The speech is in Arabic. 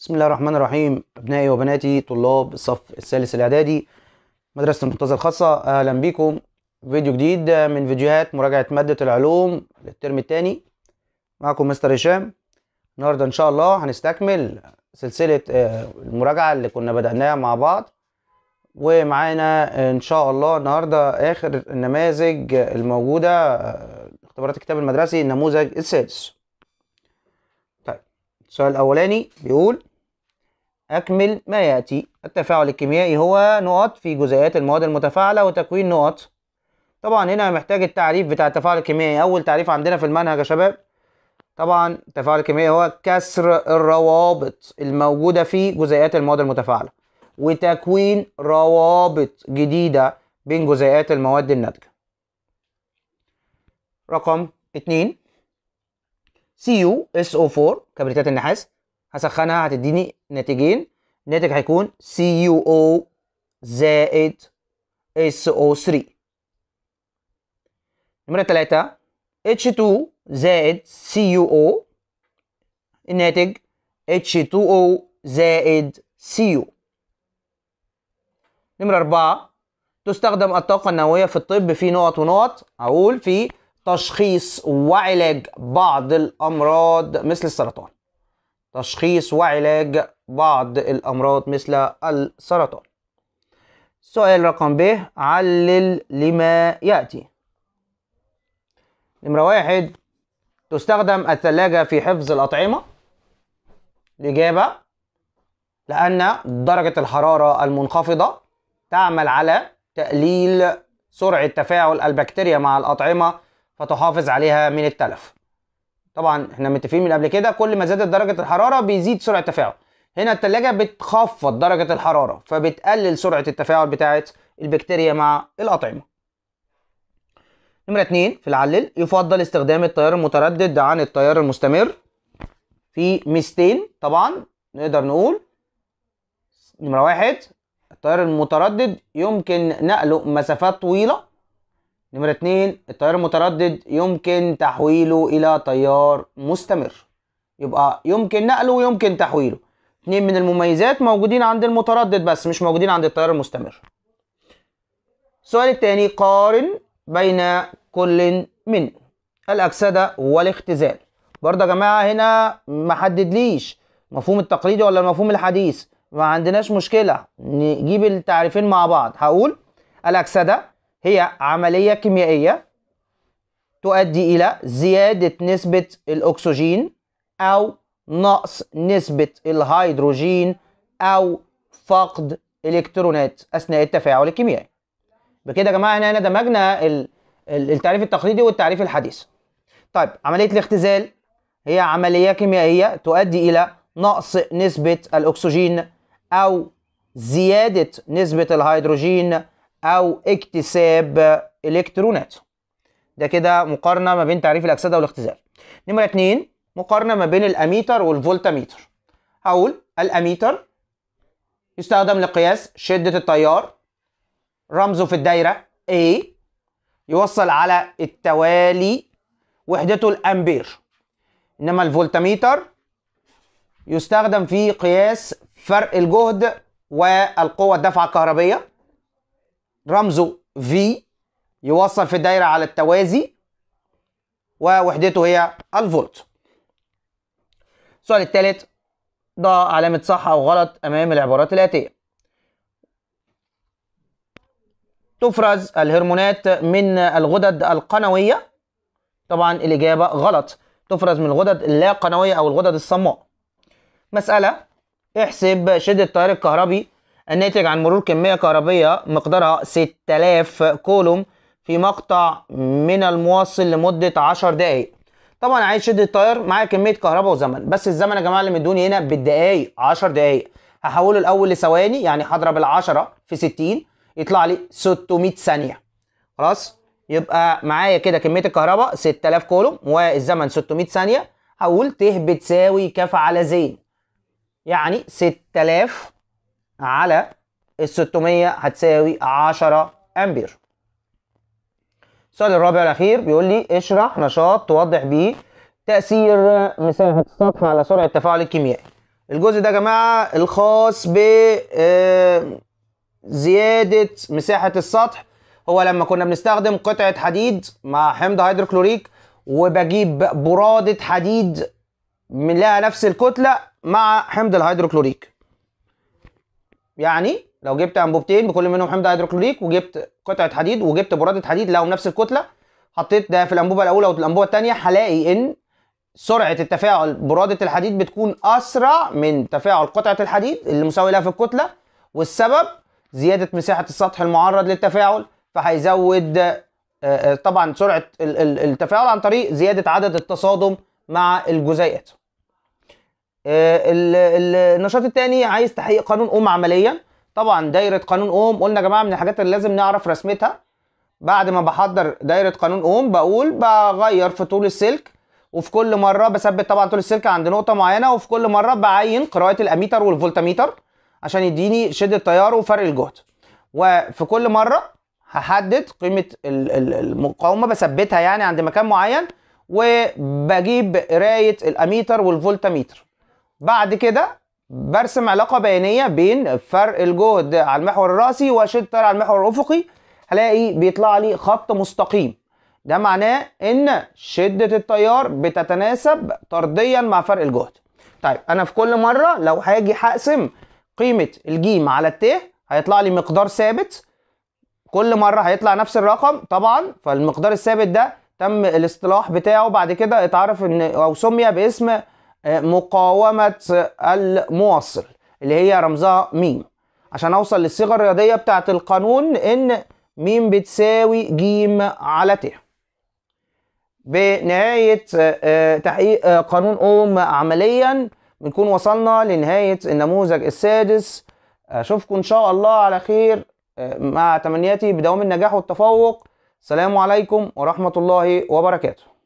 بسم الله الرحمن الرحيم أبنائي وبناتي طلاب الصف الثالث الإعدادي مدرسة المنتزه الخاصة أهلا بيكم فيديو جديد من فيديوهات مراجعة مادة العلوم للترم الثاني معكم مستر هشام النهاردة إن شاء الله هنستكمل سلسلة آه، المراجعة اللي كنا بدأناها مع بعض ومعانا إن شاء الله النهاردة آخر النماذج الموجودة آه، اختبارات الكتاب المدرسي النموذج السادس طيب، السؤال الأولاني بيقول أكمل ما يأتي التفاعل الكيميائي هو نقط في جزيئات المواد المتفاعلة وتكوين نقط طبعا هنا محتاج التعريف بتاع التفاعل الكيميائي أول تعريف عندنا في المنهج يا شباب طبعا التفاعل الكيميائي هو كسر الروابط الموجودة في جزيئات المواد المتفاعلة وتكوين روابط جديدة بين جزيئات المواد الناتجة رقم 2 CuSO4 كبريتات النحاس هسخنها هتديني ناتجين الناتج هيكون CuO زائد SO3 نمرة تلاتة H2 زائد CuO الناتج H2O زائد CO نمرة أربعة تستخدم الطاقة النووية في الطب في نقط ونقط أقول في تشخيص وعلاج بعض الأمراض مثل السرطان تشخيص وعلاج بعض الأمراض مثل السرطان سؤال رقم ب علل لما يأتي نمرة واحد تستخدم الثلاجة في حفظ الأطعمة الإجابة لأن درجة الحرارة المنخفضة تعمل على تقليل سرعة تفاعل البكتيريا مع الأطعمة فتحافظ عليها من التلف طبعا احنا متفقين من قبل كده كل ما زادت درجه الحراره بيزيد سرعه التفاعل هنا التلاجة بتخفض درجة الحرارة فبتقلل سرعة التفاعل بتاعة البكتيريا مع الأطعمة نمرة اتنين في العلل يفضل استخدام التيار المتردد عن التيار المستمر في ميزتين طبعا نقدر نقول نمرة واحد التيار المتردد يمكن نقله مسافات طويلة نمرة اتنين التيار المتردد يمكن تحويله إلى تيار مستمر يبقى يمكن نقله ويمكن تحويله اتنين من المميزات موجودين عند المتردد بس مش موجودين عند التيار المستمر السؤال التاني قارن بين كل من الأكسدة والاختزال برضه يا جماعة هنا ما حددليش مفهوم التقليدي ولا المفهوم الحديث ما عندناش مشكلة نجيب التعريفين مع بعض هقول الأكسدة هي عملية كيميائية تؤدي إلى زيادة نسبة الأكسجين أو نقص نسبة الهيدروجين أو فقد إلكترونات أثناء التفاعل الكيميائي بكده يا جماعة احنا هنا دمجنا التعريف التقليدي والتعريف الحديث طيب عملية الاختزال هي عملية كيميائية تؤدي إلى نقص نسبة الأكسجين أو زيادة نسبة الهيدروجين او اكتساب الكترونات ده كده مقارنه ما بين تعريف الاكسده والاختزال نمره اتنين مقارنه ما بين الاميتر والفولتاميتر هقول الاميتر يستخدم لقياس شده التيار رمزه في الدايره A يوصل على التوالي وحدته الامبير انما الفولتاميتر يستخدم في قياس فرق الجهد والقوه الدفعه الكهربيه رمزه V يوصل في دايرة على التوازي ووحدته هي الفولت السؤال الثالث ضع علامة صح أو غلط أمام العبارات الآتية تفرز الهرمونات من الغدد القنوية طبعا الإجابة غلط تفرز من الغدد اللا قنوية أو الغدد الصماء مسألة احسب شدة التيار الكهربي الناتج عن مرور كمية كهربية مقدارها 6000 كولوم في مقطع من المواصل لمدة 10 دقايق طبعا عايز شد التيار معايا كمية كهرباء وزمن بس الزمن يا جماعة اللي مدوني هنا بالدقايق 10 دقايق هحوله الأول لثواني يعني هضرب ال10 في 60 يطلع لي 600 ثانية خلاص يبقى معايا كده كمية الكهرباء 6000 كولوم والزمن 600 ثانية هقول ت بتساوي كف على زين يعني 6000 على ال 600 هتساوي 10 امبير السؤال الرابع والاخير بيقول لي اشرح نشاط توضح بيه تاثير مساحه السطح على سرعه التفاعل الكيميائي الجزء ده يا جماعه الخاص ب آه، زياده مساحه السطح هو لما كنا بنستخدم قطعه حديد مع حمض هيدروكلوريك وبجيب براده حديد من لها نفس الكتله مع حمض الهيدروكلوريك يعني لو جبت انبوبتين بكل منهم حمض هيدروكلوريك وجبت قطعه حديد وجبت براده حديد لهم نفس الكتله حطيت ده في الانبوبه الاولى والانبوبه الثانيه هلاقي ان سرعه التفاعل براده الحديد بتكون اسرع من تفاعل قطعه الحديد اللي مساوي لها في الكتله والسبب زياده مساحه السطح المعرض للتفاعل فهيزود آه، آه، طبعا سرعه التفاعل عن طريق زياده عدد التصادم مع الجزيئات آه، النشاط الثاني عايز تحقيق قانون اوم عمليا طبعا دايره قانون اوم قلنا يا جماعه من الحاجات اللي لازم نعرف رسمتها بعد ما بحضر دايره قانون اوم بقول بغير في طول السلك وفي كل مره بثبت طبعا طول السلك عند نقطه معينه وفي كل مره بعين قراءه الاميتر والفولتميتر عشان يديني شده تيار وفرق الجهد وفي كل مره هحدد قيمه المقاومه بثبتها يعني عند مكان معين وبجيب قرايه الاميتر والفولتميتر بعد كده برسم علاقه بيانيه بين فرق الجهد على المحور الراسي وشدة طير على المحور الافقي هلاقي بيطلع لي خط مستقيم ده معناه ان شده التيار بتتناسب طرديا مع فرق الجهد طيب انا في كل مره لو هاجي هقسم قيمه الجيم على الت هيطلع لي مقدار ثابت كل مره هيطلع نفس الرقم طبعا فالمقدار الثابت ده تم الاصطلاح بتاعه بعد كده اتعرف ان او سمي باسم آه، مقاومة الموصل اللي هي رمزها م عشان اوصل للصيغة الرياضية بتاعة القانون ان م بتساوي ج على ت بنهاية آه، آه، تحقيق قانون أوم عمليا بنكون وصلنا لنهاية النموذج السادس أشوفكم إن شاء الله على خير مع تمنياتي بدوام النجاح والتفوق السلام عليكم ورحمة الله وبركاته